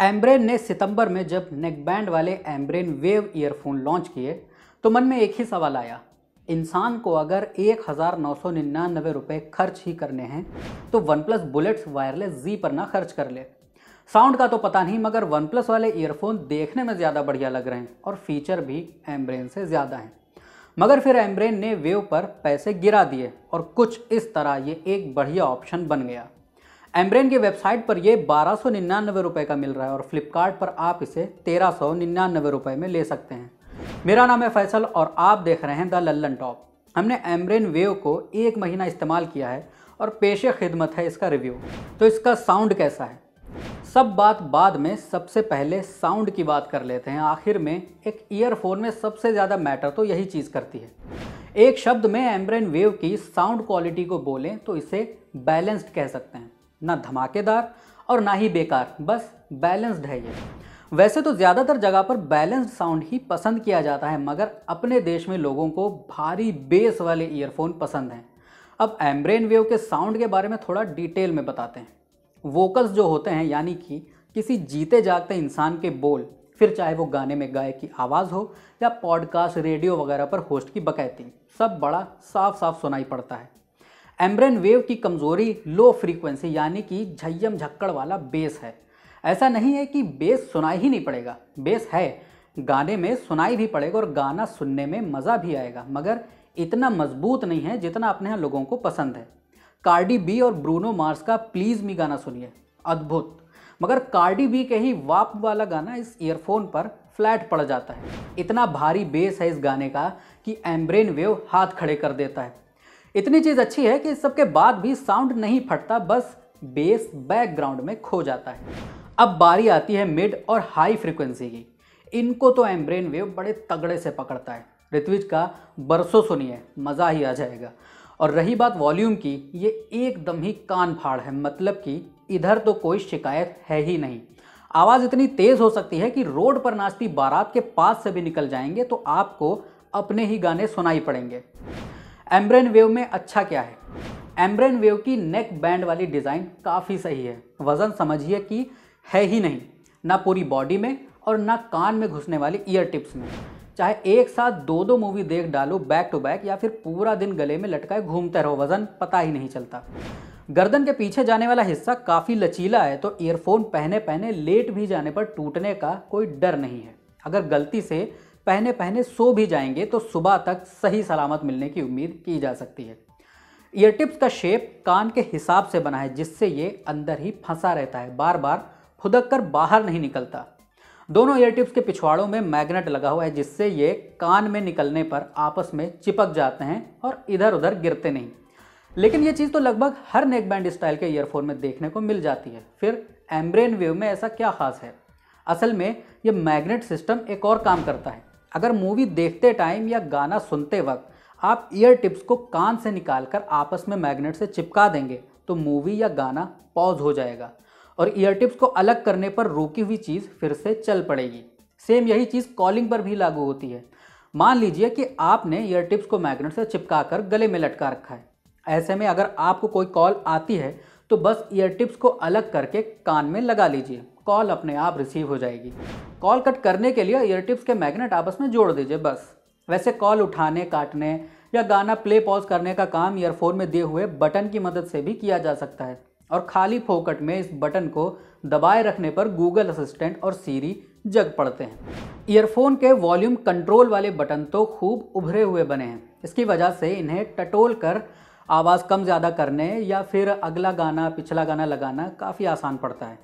Ambrane ने सितंबर में जब नेकबैंड वाले एम्ब्रेन वेव ईयरफोन लॉन्च किए तो मन में एक ही सवाल आया इंसान को अगर एक हज़ार नौ सौ निन्यानवे रुपये खर्च ही करने हैं तो OnePlus Bullets Wireless Z पर ना खर्च कर ले साउंड का तो पता नहीं मगर वन प्लस वाले ईयरफोन देखने में ज़्यादा बढ़िया लग रहे हैं और फीचर भी एम्ब्रेन से ज़्यादा हैं मगर फिर एम्ब्रेन ने वेव पर पैसे गिरा दिए और कुछ इस तरह ये एक बढ़िया ऑप्शन बन गया एम्ब्रेन की वेबसाइट पर ये बारह सौ निन्यानवे रुपये का मिल रहा है और फ्लिपकार्ट पर आप इसे तेरह सौ निन्यानवे रुपये में ले सकते हैं मेरा नाम है फैसल और आप देख रहे हैं द लल्लन टॉप हमने एम्ब्रेन वेव को एक महीना इस्तेमाल किया है और पेशे खिदमत है इसका रिव्यू तो इसका साउंड कैसा है सब बात बाद में सबसे पहले साउंड की बात कर लेते हैं आखिर में एक ईयरफोन में सबसे ज़्यादा मैटर तो यही चीज़ करती है एक शब्द में एम्ब्रेन वेव की साउंड क्वालिटी को बोलें तो इसे बैलेंस्ड कह सकते हैं ना धमाकेदार और ना ही बेकार बस बैलेंस्ड है ये वैसे तो ज़्यादातर जगह पर बैलेंस्ड साउंड ही पसंद किया जाता है मगर अपने देश में लोगों को भारी बेस वाले ईयरफोन पसंद हैं अब एम्ब्रेन वेव के साउंड के बारे में थोड़ा डिटेल में बताते हैं वोकल्स जो होते हैं यानी कि किसी जीते जागते इंसान के बोल फिर चाहे वो गाने में गाय की आवाज़ हो या पॉडकास्ट रेडियो वगैरह पर होस्ट की बकैती सब बड़ा साफ साफ सुनाई पड़ता है एम्ब्रेन वेव की कमज़ोरी लो फ्रीक्वेंसी यानी कि झयम झक्कड़ वाला बेस है ऐसा नहीं है कि बेस सुनाई ही नहीं पड़ेगा बेस है गाने में सुनाई भी पड़ेगा और गाना सुनने में मज़ा भी आएगा मगर इतना मजबूत नहीं है जितना अपने यहाँ लोगों को पसंद है कार्डी बी और ब्रूनो मार्स का प्लीज़ मी गाना सुनिए अद्भुत मगर कार्डी बी के ही वाप वाला गाना इस ईयरफोन पर फ्लैट पड़ जाता है इतना भारी बेस है इस गाने का कि एम्ब्रेन वेव हाथ खड़े कर देता है इतनी चीज़ अच्छी है कि इस सब के बाद भी साउंड नहीं फटता बस बेस बैकग्राउंड में खो जाता है अब बारी आती है मिड और हाई फ्रिक्वेंसी की इनको तो एम्ब्रेन वेव बड़े तगड़े से पकड़ता है ऋत्विज का बरसों सुनिए मज़ा ही आ जाएगा और रही बात वॉल्यूम की ये एकदम ही कान फाड़ है मतलब कि इधर तो कोई शिकायत है ही नहीं आवाज़ इतनी तेज़ हो सकती है कि रोड पर नाचती बारात के पास से भी निकल जाएंगे तो आपको अपने ही गाने सुनाई पड़ेंगे एम्ब्रेन वेव में अच्छा क्या है एम्ब्रेन वेव की नेक बैंड वाली डिज़ाइन काफ़ी सही है वज़न समझिए कि है ही नहीं ना पूरी बॉडी में और ना कान में घुसने वाली ईयर टिप्स में चाहे एक साथ दो दो मूवी देख डालो बैक टू बैक या फिर पूरा दिन गले में लटकाए घूमते रहो वज़न पता ही नहीं चलता गर्दन के पीछे जाने वाला हिस्सा काफ़ी लचीला है तो ईयरफोन पहने पहने लेट भी जाने पर टूटने का कोई डर नहीं है अगर गलती से पहने पहने सो भी जाएंगे तो सुबह तक सही सलामत मिलने की उम्मीद की जा सकती है ईयर टिप्स का शेप कान के हिसाब से बना है जिससे ये अंदर ही फंसा रहता है बार बार फुदक कर बाहर नहीं निकलता दोनों ईयर टिप्स के पिछवाड़ों में मैग्नेट लगा हुआ है जिससे ये कान में निकलने पर आपस में चिपक जाते हैं और इधर उधर गिरते नहीं लेकिन ये चीज़ तो लगभग हर नेक बैंड स्टाइल के ईयरफोन में देखने को मिल जाती है फिर एम्ब्रेन वेव में ऐसा क्या खास है असल में ये मैग्नेट सिस्टम एक और काम करता है अगर मूवी देखते टाइम या गाना सुनते वक्त आप ईयर टिप्स को कान से निकालकर आपस में मैग्नेट से चिपका देंगे तो मूवी या गाना पॉज हो जाएगा और ईयर टिप्स को अलग करने पर रुकी हुई चीज़ फिर से चल पड़ेगी सेम यही चीज़ कॉलिंग पर भी लागू होती है मान लीजिए कि आपने ईयर टिप्स को मैग्नेट से चिपका कर गले में लटका रखा है ऐसे में अगर आपको कोई कॉल आती है तो बस ईयर टिप्स को अलग करके कान में लगा लीजिए कॉल अपने आप रिसीव हो जाएगी कॉल कट करने के लिए ईयर टिप्स के मैग्नेट आपस में जोड़ दीजिए बस वैसे कॉल उठाने काटने या गाना प्ले पॉज करने का काम ईयरफोन में दिए हुए बटन की मदद से भी किया जा सकता है और खाली फोकट में इस बटन को दबाए रखने पर गूगल असिस्टेंट और सीरी जग पड़ते हैं ईयरफोन के वॉल्यूम कंट्रोल वाले बटन तो खूब उभरे हुए बने हैं इसकी वजह से इन्हें टटोल कर आवाज़ कम ज़्यादा करने या फिर अगला गाना पिछला गाना लगाना काफ़ी आसान पड़ता है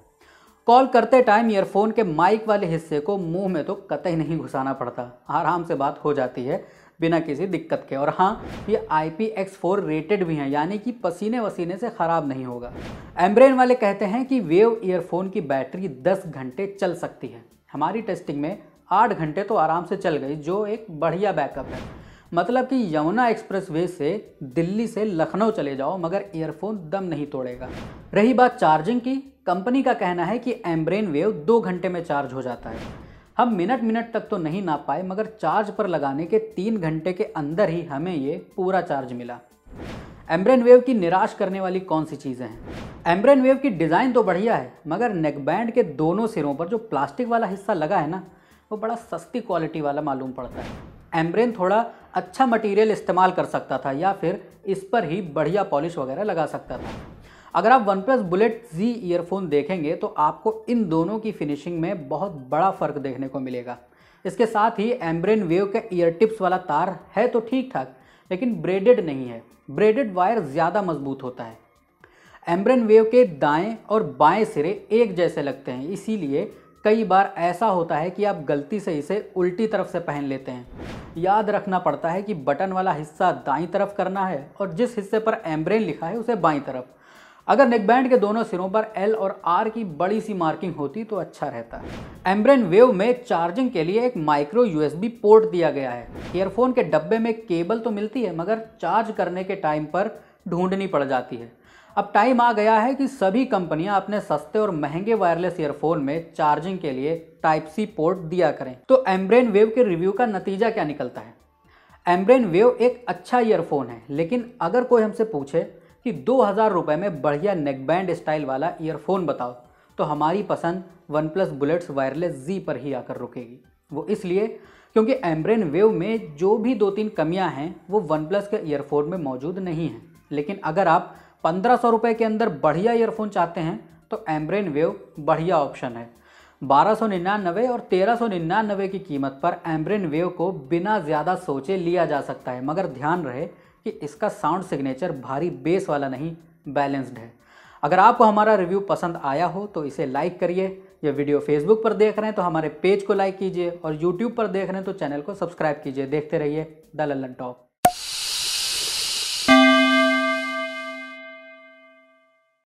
कॉल करते टाइम ईयरफोन के माइक वाले हिस्से को मुंह में तो कतई नहीं घुसाना पड़ता आराम से बात हो जाती है बिना किसी दिक्कत के और हाँ ये I P X four rated भी हैं यानी कि पसीने वसीने से ख़राब नहीं होगा एम्ब्रेन वाले कहते हैं कि वेव ईयरफोन की बैटरी 10 घंटे चल सकती है हमारी टेस्टिंग में 8 घंटे तो आराम से चल गई जो एक बढ़िया बैकअप है मतलब कि यमुना एक्सप्रेसवे से दिल्ली से लखनऊ चले जाओ मगर ईयरफोन दम नहीं तोड़ेगा रही बात चार्जिंग की कंपनी का कहना है कि एम्ब्रेन वेव दो घंटे में चार्ज हो जाता है हम मिनट मिनट तक तो नहीं ना पाए मगर चार्ज पर लगाने के तीन घंटे के अंदर ही हमें ये पूरा चार्ज मिला एम्ब्रेन वेव की निराश करने वाली कौन सी चीज़ें हैं एम्ब्रेन वेव की डिज़ाइन तो बढ़िया है मगर नेकबैंड के दोनों सिरों पर जो प्लास्टिक वाला हिस्सा लगा है ना वो बड़ा सस्ती क्वालिटी वाला मालूम पड़ता है एम्ब्रेन थोड़ा अच्छा मटेरियल इस्तेमाल कर सकता था या फिर इस पर ही बढ़िया पॉलिश वगैरह लगा सकता था अगर आप OnePlus Bullet Z earphone देखेंगे तो आपको इन दोनों की फिनिशिंग में बहुत बड़ा फ़र्क देखने को मिलेगा इसके साथ ही एम्ब्रेन वेव का ईयर टिप्स वाला तार है तो ठीक ठाक लेकिन ब्रेडेड नहीं है ब्रेडेड वायर ज़्यादा मजबूत होता है एम्ब्रेन वेव के दाएं और बाएं सिरे एक जैसे लगते हैं इसीलिए कई बार ऐसा होता है कि आप गलती से इसे उल्टी तरफ से पहन लेते हैं याद रखना पड़ता है कि बटन वाला हिस्सा दाई तरफ करना है और जिस हिस्से पर एम्ब्रेन लिखा है उसे बाई तरफ अगर नेकबैंड के दोनों सिरों पर एल और आर की बड़ी सी मार्किंग होती तो अच्छा रहता एम्ब्रेन वेव में चार्जिंग के लिए एक माइक्रो यूएसबी पोर्ट दिया गया है ईयरफोन के डब्बे में केबल तो मिलती है मगर चार्ज करने के टाइम पर ढूंढनी पड़ जाती है अब टाइम आ गया है कि सभी कंपनियां अपने सस्ते और महंगे वायरलेस ईयरफोन में चार्जिंग के लिए टाइप सी पोर्ट दिया करें तो एम्ब्रेन वेव के रिव्यू का नतीजा क्या निकलता है एम्ब्रेन वेव एक अच्छा ईयरफोन है लेकिन अगर कोई हमसे पूछे कि दो हज़ार रुपये में बढ़िया नेकबैंड स्टाइल वाला ईयरफोन बताओ तो हमारी पसंद OnePlus Bullets Wireless Z पर ही आकर रुकेगी वो इसलिए क्योंकि एम्ब्रेन वेव में जो भी दो तीन कमियां हैं वो वन प्लस के ईयरफोन में मौजूद नहीं हैं लेकिन अगर आप पंद्रह सौ रुपये के अंदर बढ़िया ईयरफोन चाहते हैं तो एम्ब्रेन वेव बढ़िया ऑप्शन है बारह सौ निन्यानवे और तेरह सौ निन्यानवे की कीमत पर एम्ब्रेन वेव को बिना ज़्यादा सोचे लिया जा सकता है मगर ध्यान रहे कि इसका साउंड सिग्नेचर भारी बेस वाला नहीं बैलेंस्ड है अगर आपको हमारा रिव्यू पसंद आया हो तो इसे लाइक करिए ये वीडियो फेसबुक पर देख रहे हैं तो हमारे पेज को लाइक कीजिए और यूट्यूब पर देख रहे हैं तो चैनल को सब्सक्राइब कीजिए देखते रहिए द लल्लन टॉप